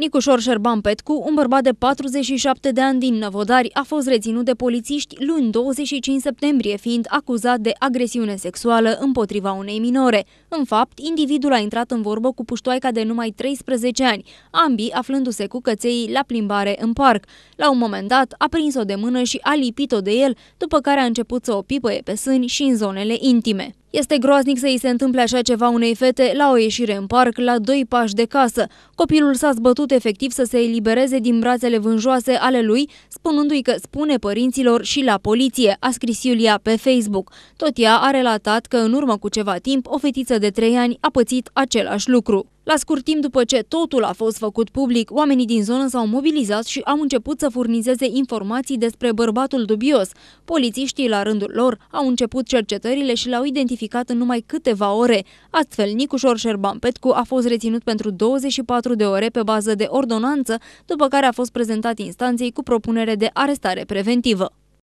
Nicușor Șerban Petcu, un bărbat de 47 de ani din Năvodari, a fost reținut de polițiști luni 25 septembrie, fiind acuzat de agresiune sexuală împotriva unei minore. În fapt, individul a intrat în vorbă cu puștoaica de numai 13 ani, ambii aflându-se cu căței la plimbare în parc. La un moment dat, a prins-o de mână și a lipit-o de el, după care a început să o pipăie pe sâni și în zonele intime. Este groaznic să îi se întâmple așa ceva unei fete la o ieșire în parc, la doi pași de casă. Copilul s-a zbătut efectiv să se elibereze din brațele vânjoase ale lui, spunându-i că spune părinților și la poliție, a scris Iulia pe Facebook. Tot ea a relatat că în urmă cu ceva timp, o fetiță de trei ani a pățit același lucru. La scurt timp după ce totul a fost făcut public, oamenii din zonă s-au mobilizat și au început să furnizeze informații despre bărbatul dubios. Polițiștii, la rândul lor, au început cercetările și l-au identificat în numai câteva ore. Astfel, Nicușor Șerban Petcu a fost reținut pentru 24 de ore pe bază de ordonanță, după care a fost prezentat instanței cu propunere de arestare preventivă.